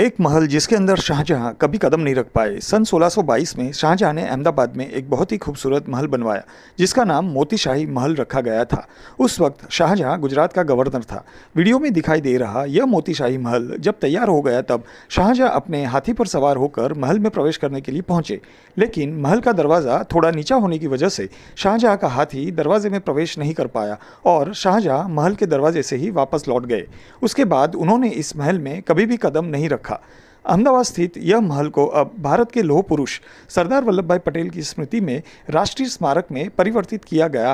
एक महल जिसके अंदर शाहजहां कभी कदम नहीं रख पाए सन 1622 में शाहजहां ने अहमदाबाद में एक बहुत ही खूबसूरत महल बनवाया जिसका नाम मोतीशाही महल रखा गया था उस वक्त शाहजहां गुजरात का गवर्नर था वीडियो में दिखाई दे रहा यह मोतीशाही महल जब तैयार हो गया तब शाहजहां अपने हाथी पर सवार होकर महल में प्रवेश करने के लिए पहुंचे लेकिन महल का दरवाज़ा थोड़ा नीचा होने की वजह से शाहजहां का हाथी दरवाजे में प्रवेश नहीं कर पाया और शाहजहां महल के दरवाजे से ही वापस लौट गए उसके बाद उन्होंने इस महल में कभी भी कदम नहीं रखा रखा अहमदाबाद स्थित यह महल को अब भारत के लोह पुरुष सरदार वल्लभ भाई पटेल की स्मृति में राष्ट्रीय स्मारक में परिवर्तित किया गया